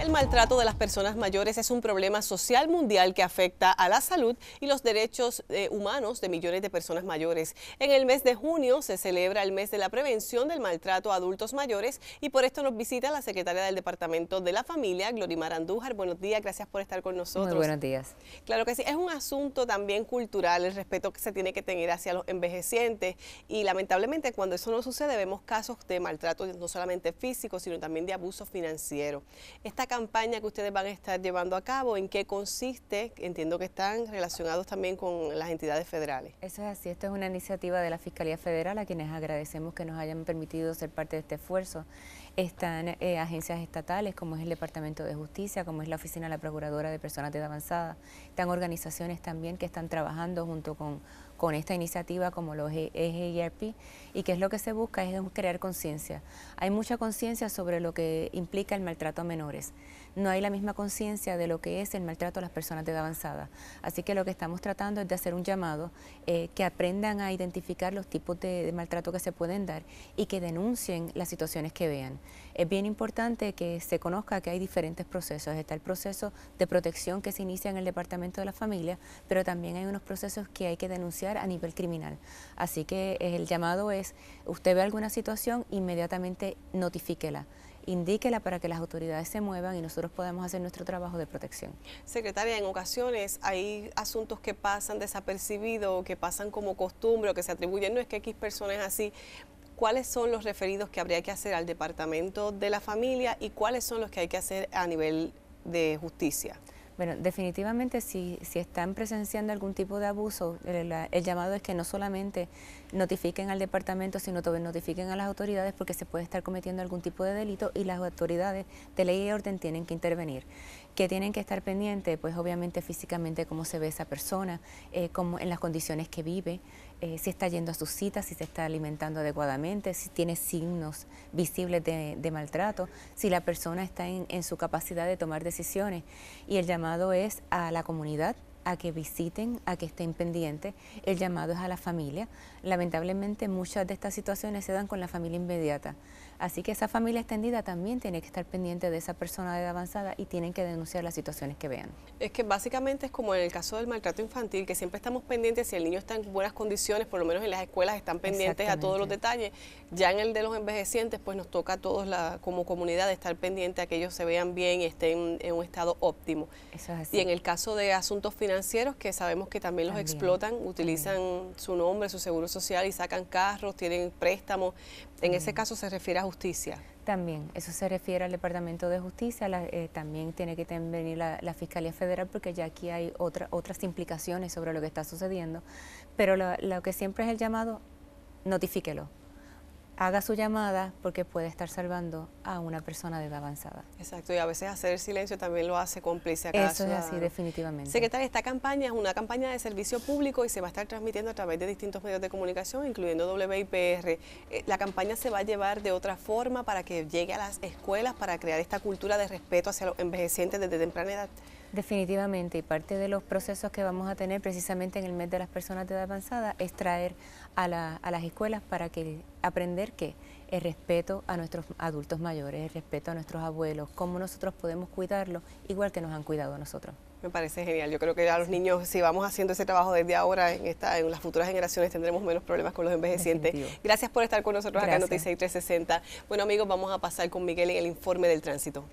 El maltrato de las personas mayores es un problema social mundial que afecta a la salud y los derechos eh, humanos de millones de personas mayores. En el mes de junio se celebra el mes de la prevención del maltrato a adultos mayores y por esto nos visita la secretaria del Departamento de la Familia, Glorimar Andújar. Buenos días, gracias por estar con nosotros. Muy buenos días. Claro que sí, es un asunto también cultural, el respeto que se tiene que tener hacia los envejecientes y lamentablemente cuando eso no sucede vemos casos de maltrato no solamente físico, sino también de abuso financiero. Esta campaña que ustedes van a estar llevando a cabo? ¿En qué consiste? Entiendo que están relacionados también con las entidades federales. Eso es así, esto es una iniciativa de la Fiscalía Federal a quienes agradecemos que nos hayan permitido ser parte de este esfuerzo. Están eh, agencias estatales como es el Departamento de Justicia, como es la Oficina de la Procuradora de Personas de Avanzada, están organizaciones también que están trabajando junto con con esta iniciativa como los EGERP y que es lo que se busca es crear conciencia. Hay mucha conciencia sobre lo que implica el maltrato a menores. No hay la misma conciencia de lo que es el maltrato a las personas de edad avanzada. Así que lo que estamos tratando es de hacer un llamado eh, que aprendan a identificar los tipos de, de maltrato que se pueden dar y que denuncien las situaciones que vean. Es bien importante que se conozca que hay diferentes procesos. Está el proceso de protección que se inicia en el Departamento de la Familia, pero también hay unos procesos que hay que denunciar a nivel criminal. Así que el llamado es, usted ve alguna situación, inmediatamente notifíquela indíquela para que las autoridades se muevan y nosotros podamos hacer nuestro trabajo de protección. Secretaria, en ocasiones hay asuntos que pasan desapercibidos, que pasan como costumbre o que se atribuyen, no es que X personas así. ¿Cuáles son los referidos que habría que hacer al Departamento de la Familia y cuáles son los que hay que hacer a nivel de justicia? Bueno, definitivamente si, están presenciando algún tipo de abuso, el, llamado es que no solamente notifiquen al departamento, sino también notifiquen a las autoridades porque se puede estar cometiendo algún tipo de delito y las autoridades de ley y orden tienen que intervenir que tienen que estar pendientes, pues obviamente físicamente cómo se ve esa persona, eh, en las condiciones que vive, eh, si está yendo a sus citas, si se está alimentando adecuadamente, si tiene signos visibles de, maltrato, si la persona está en su capacidad de tomar decisiones. Y el llamado es a la comunidad a que visiten, a que estén pendientes. El llamado es a la familia. Lamentablemente muchas de estas situaciones se dan con la familia inmediata. Así que esa familia extendida también tiene que estar pendiente de esa persona de edad avanzada y tienen que denunciar las situaciones que vean. Es que básicamente es como en el caso del maltrato infantil, que siempre estamos pendientes si el niño está en buenas condiciones, por lo menos en las escuelas están pendientes a todos los detalles. Ya en el de los envejecientes, pues nos toca a todos la, como comunidad estar pendiente a que ellos se vean bien y estén en un estado óptimo. Eso es así. Y en el caso de asuntos financieros, financieros que sabemos que también los explotan, utilizan su nombre, su seguro social y sacan carros, tienen préstamos. En ese caso se refiere a justicia. También, eso se refiere al Departamento de Justicia, eh, también tiene que venir la, Fiscalía Federal porque ya aquí hay otra, otras implicaciones sobre lo que está sucediendo, pero lo, lo que siempre es el llamado, notifíquelo, haga su llamada porque puede estar salvando a una persona de edad avanzada. Exacto, y a veces hacer el silencio también lo hace cómplice a casa. Eso es así, definitivamente. Secretaria, esta campaña es una campaña de servicio público y se va a estar transmitiendo a través de distintos medios de comunicación, incluyendo WIPR. Eh, la campaña se va a llevar de otra forma para que llegue a las escuelas, para crear esta cultura de respeto hacia los envejecientes desde temprana edad. Definitivamente, y parte de los procesos que vamos a tener precisamente en el mes de las personas de edad avanzada es traer a las escuelas para que aprender que El respeto a nuestros adultos mayores, el respeto a nuestros abuelos, cómo nosotros podemos cuidarlos igual que nos han cuidado a nosotros. Me parece genial. Yo creo que a los niños, si vamos haciendo ese trabajo desde ahora, en, en las futuras generaciones tendremos menos problemas con los envejecientes. Gracias por estar con nosotros acá en Noticias 360. Bueno, amigos, vamos a pasar con Miguel en el informe del tránsito.